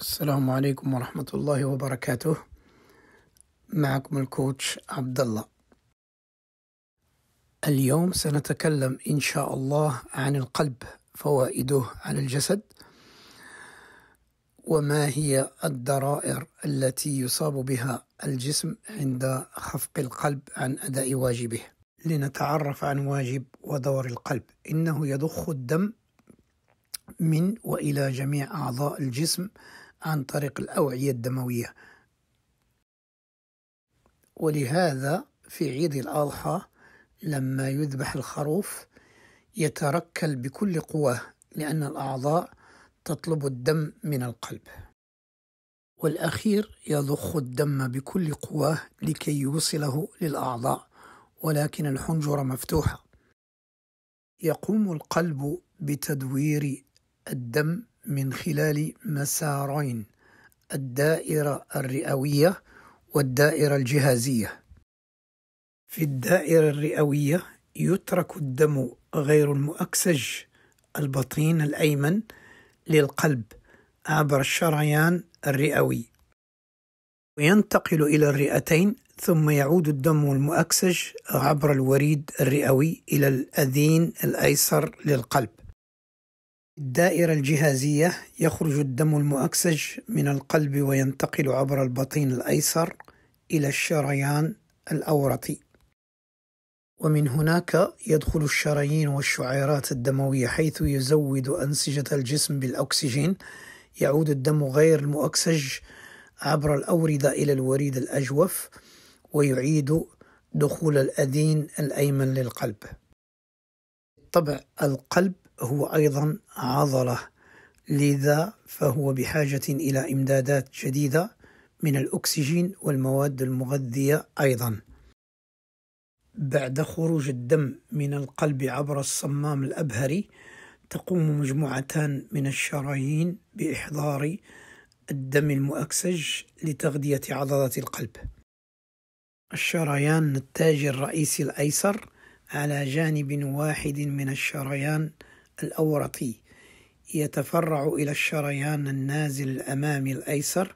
السلام عليكم ورحمة الله وبركاته معكم الكوتش عبد الله اليوم سنتكلم إن شاء الله عن القلب فوائده على الجسد وما هي الضرائر التي يصاب بها الجسم عند خفق القلب عن أداء واجبه لنتعرف عن واجب ودور القلب إنه يضخ الدم من وإلى جميع أعضاء الجسم عن طريق الأوعية الدموية ولهذا في عيد الأضحى لما يذبح الخروف يتركل بكل قواه لأن الأعضاء تطلب الدم من القلب والأخير يضخ الدم بكل قواه لكي يوصله للأعضاء ولكن الحنجرة مفتوحة يقوم القلب بتدوير الدم من خلال مسارين الدائرة الرئوية والدائرة الجهازية. في الدائرة الرئوية يترك الدم غير المؤكسج البطين الأيمن للقلب عبر الشريان الرئوي. وينتقل إلى الرئتين ثم يعود الدم المؤكسج عبر الوريد الرئوي إلى الأذين الأيسر للقلب. الدائرة الجهازية يخرج الدم المؤكسج من القلب وينتقل عبر البطين الأيسر إلى الشريان الأورطي ومن هناك يدخل الشرايين والشعيرات الدموية حيث يزود أنسجة الجسم بالأكسجين يعود الدم غير المؤكسج عبر الأوردة إلى الوريد الأجوف ويعيد دخول الأدين الأيمن للقلب طبع القلب هو أيضا عضلة لذا فهو بحاجة إلى إمدادات جديدة من الأكسجين والمواد المغذية أيضا بعد خروج الدم من القلب عبر الصمام الأبهري تقوم مجموعتان من الشرايين بإحضار الدم المؤكسج لتغذية عضلة القلب. الشريان التاجي الرئيسي الأيسر على جانب واحد من الشريان الأورطي يتفرع إلى الشريان النازل الأمامي الأيسر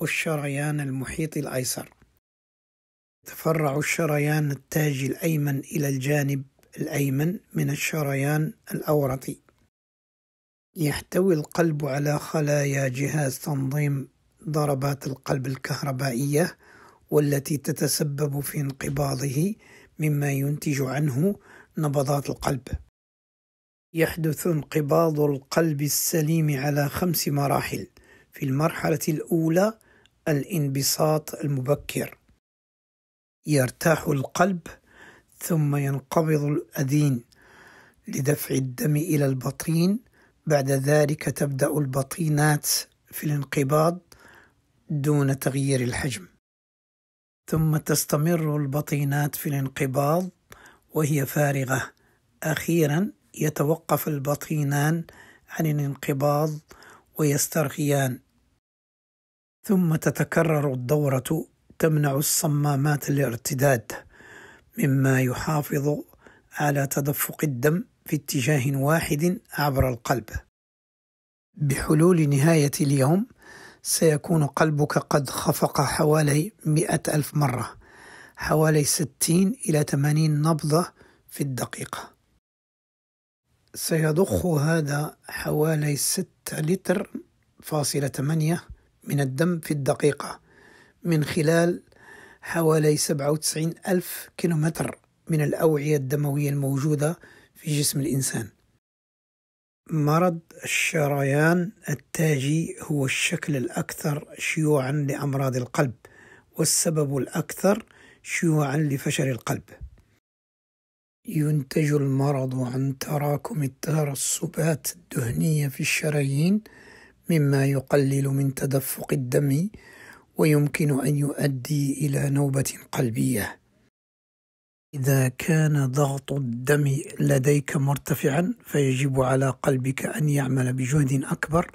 والشريان المحيط الأيسر يتفرع الشريان التاجي الأيمن إلى الجانب الأيمن من الشريان الأورطي يحتوي القلب على خلايا جهاز تنظيم ضربات القلب الكهربائية والتي تتسبب في انقباضه مما ينتج عنه نبضات القلب يحدث انقباض القلب السليم على خمس مراحل في المرحلة الأولى الانبساط المبكر يرتاح القلب ثم ينقبض الأذين لدفع الدم إلى البطين بعد ذلك تبدأ البطينات في الانقباض دون تغيير الحجم ثم تستمر البطينات في الانقباض وهي فارغة أخيرا يتوقف البطينان عن الانقباض ويسترخيان ثم تتكرر الدورة تمنع الصمامات الارتداد مما يحافظ على تدفق الدم في اتجاه واحد عبر القلب بحلول نهاية اليوم سيكون قلبك قد خفق حوالي مئة ألف مرة حوالي ستين إلى ثمانين نبضة في الدقيقة سيضخ هذا حوالي 6 لتر فاصلة 8 من الدم في الدقيقة من خلال حوالي 97 ألف كيلومتر من الأوعية الدموية الموجودة في جسم الإنسان مرض الشريان التاجي هو الشكل الأكثر شيوعا لأمراض القلب والسبب الأكثر شيوعا لفشل القلب ينتج المرض عن تراكم الترسبات الدهنية في الشرايين مما يقلل من تدفق الدم ويمكن أن يؤدي إلى نوبة قلبية. إذا كان ضغط الدم لديك مرتفعا فيجب على قلبك أن يعمل بجهد أكبر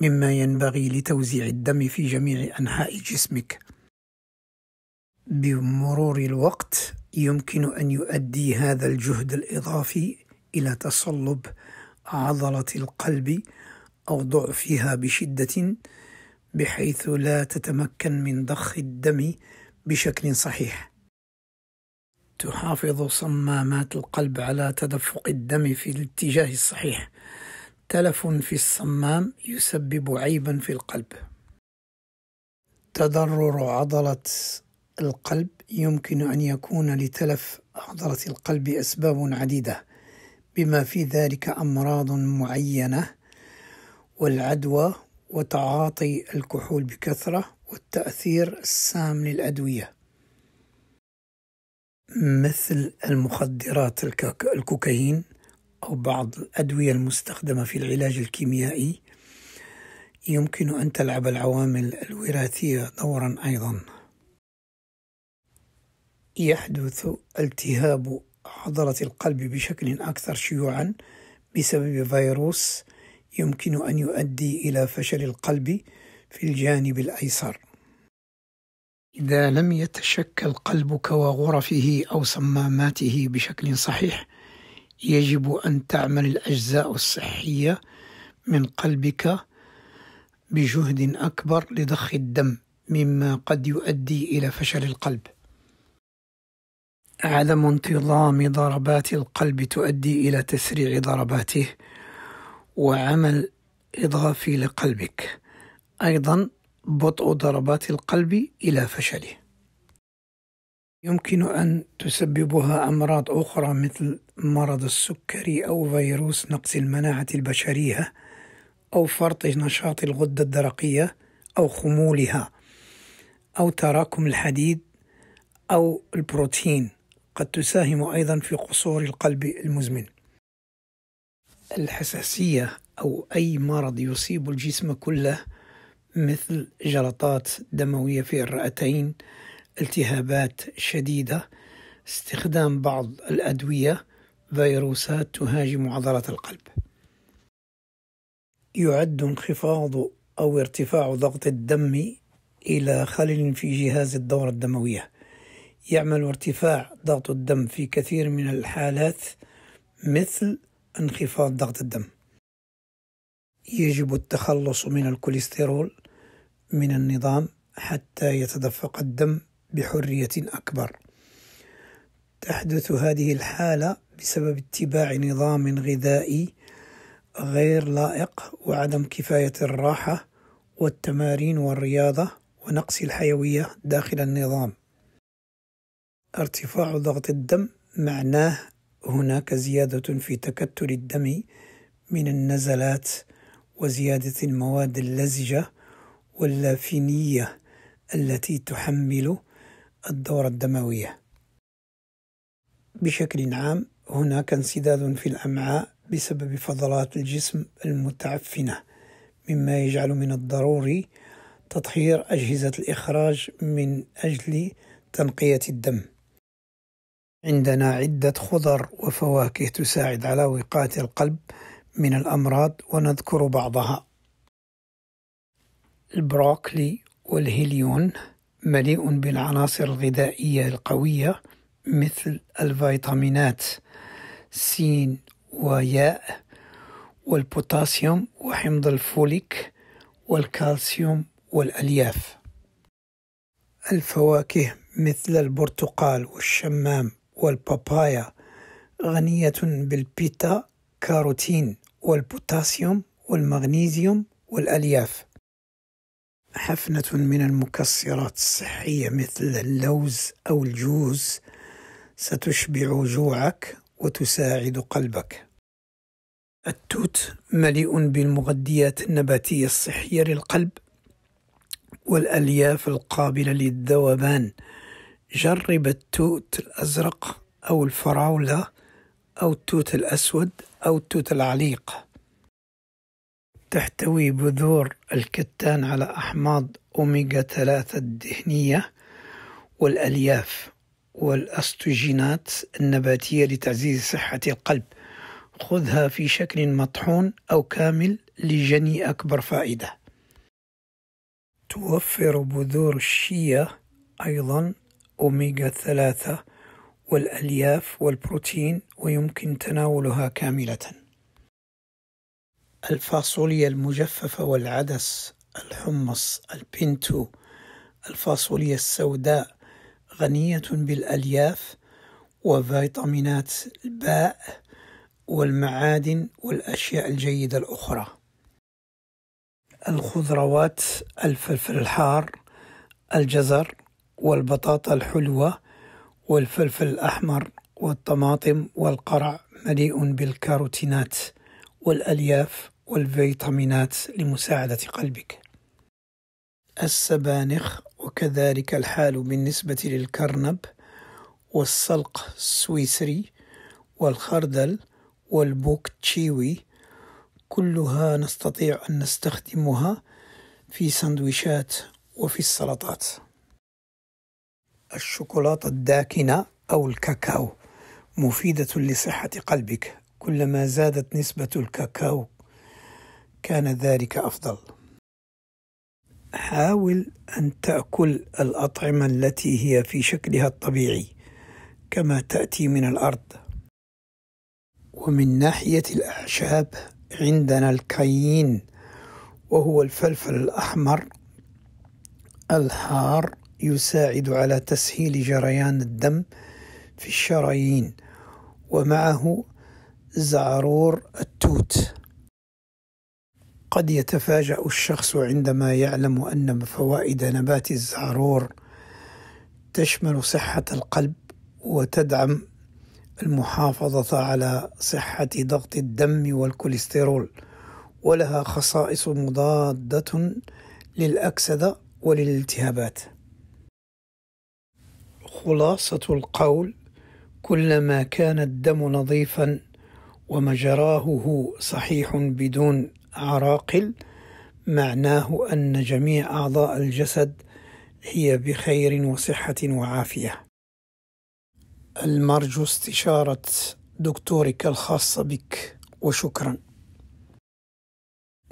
مما ينبغي لتوزيع الدم في جميع أنحاء جسمك. بمرور الوقت يمكن أن يؤدي هذا الجهد الإضافي إلى تصلب عضلة القلب أو ضعفها بشدة بحيث لا تتمكن من ضخ الدم بشكل صحيح. تحافظ صمامات القلب على تدفق الدم في الاتجاه الصحيح. تلف في الصمام يسبب عيبا في القلب. تضرر عضلة القلب يمكن أن يكون لتلف عضلة القلب أسباب عديدة بما في ذلك أمراض معينة والعدوى وتعاطي الكحول بكثرة والتأثير السام للأدوية مثل المخدرات الكوكايين أو بعض الأدوية المستخدمة في العلاج الكيميائي يمكن أن تلعب العوامل الوراثية دورا أيضاً يحدث التهاب عضلة القلب بشكل أكثر شيوعًا بسبب فيروس يمكن أن يؤدي إلى فشل القلب في الجانب الأيسر. إذا لم يتشكل قلبك وغرفه أو صماماته بشكل صحيح، يجب أن تعمل الأجزاء الصحية من قلبك بجهد أكبر لضخ الدم، مما قد يؤدي إلى فشل القلب. عدم انتظام ضربات القلب تؤدي إلى تسريع ضرباته وعمل إضافي لقلبك أيضا بطء ضربات القلب إلى فشله يمكن أن تسببها أمراض أخرى مثل مرض السكري أو فيروس نقص المناعة البشرية أو فرط نشاط الغدة الدرقية أو خمولها أو تراكم الحديد أو البروتين قد تساهم أيضا في قصور القلب المزمن. الحساسية أو أي مرض يصيب الجسم كله مثل جلطات دموية في الرئتين، التهابات شديدة، استخدام بعض الأدوية، فيروسات تهاجم عضلة القلب. يعد انخفاض أو ارتفاع ضغط الدم إلى خلل في جهاز الدورة الدموية يعمل ارتفاع ضغط الدم في كثير من الحالات مثل انخفاض ضغط الدم يجب التخلص من الكوليسترول من النظام حتى يتدفق الدم بحرية أكبر تحدث هذه الحالة بسبب اتباع نظام غذائي غير لائق وعدم كفاية الراحة والتمارين والرياضة ونقص الحيوية داخل النظام ارتفاع ضغط الدم معناه هناك زيادة في تكتل الدم من النزلات وزيادة المواد اللزجة واللافينية التي تحمل الدورة الدموية. بشكل عام هناك انسداد في الأمعاء بسبب فضلات الجسم المتعفنة، مما يجعل من الضروري تطهير أجهزة الإخراج من أجل تنقية الدم. عندنا عدة خضر وفواكه تساعد على وقاية القلب من الأمراض ونذكر بعضها البروكلي والهيليون مليء بالعناصر الغذائية القوية مثل الفيتامينات س وياء والبوتاسيوم وحمض الفوليك والكالسيوم والألياف الفواكه مثل البرتقال والشمام والبابايا غنية بالبيتا كاروتين والبوتاسيوم والمغنيزيوم والألياف حفنة من المكسرات الصحية مثل اللوز أو الجوز ستشبع جوعك وتساعد قلبك. التوت مليء بالمغذيات النباتية الصحية للقلب والألياف القابلة للذوبان جرب التوت الأزرق أو الفراولة أو التوت الأسود أو التوت العليق تحتوي بذور الكتان على أحماض أوميغا ثلاثة الدهنية والألياف والأستوجينات النباتية لتعزيز صحة القلب خذها في شكل مطحون أو كامل لجني أكبر فائدة توفر بذور الشيا أيضا أوميغا ثلاثة والألياف والبروتين ويمكن تناولها كاملة. الفاصوليا المجففة والعدس، الحمص، البنتو، الفاصوليا السوداء غنية بالألياف وفيتامينات الباء والمعادن والأشياء الجيدة الأخرى. الخضروات الفلفل الحار، الجزر، والبطاطا الحلوة والفلفل الأحمر والطماطم والقرع مليء بالكاروتينات والألياف والفيتامينات لمساعدة قلبك. السبانخ وكذلك الحال بالنسبة للكرنب والسلق السويسري والخردل والبوك تشيوي كلها نستطيع أن نستخدمها في سندويشات وفي السلطات الشوكولاتة الداكنة أو الكاكاو مفيدة لصحة قلبك كلما زادت نسبة الكاكاو كان ذلك أفضل حاول أن تأكل الأطعمة التي هي في شكلها الطبيعي كما تأتي من الأرض ومن ناحية الأعشاب عندنا الكايين وهو الفلفل الأحمر الحار يساعد على تسهيل جريان الدم في الشرايين ومعه زعرور التوت قد يتفاجأ الشخص عندما يعلم أن فوائد نبات الزعرور تشمل صحة القلب وتدعم المحافظة على صحة ضغط الدم والكوليسترول ولها خصائص مضادة للأكسدة وللالتهابات خلاصة القول كلما كان الدم نظيفا ومجراهه صحيح بدون عراقل معناه أن جميع أعضاء الجسد هي بخير وصحة وعافية. المرجو استشارة دكتورك الخاصة بك وشكرا.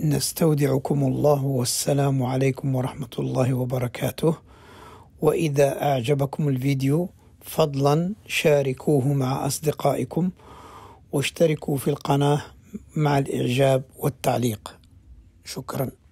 نستودعكم الله والسلام عليكم ورحمة الله وبركاته. وإذا أعجبكم الفيديو فضلا شاركوه مع أصدقائكم واشتركوا في القناة مع الإعجاب والتعليق شكراً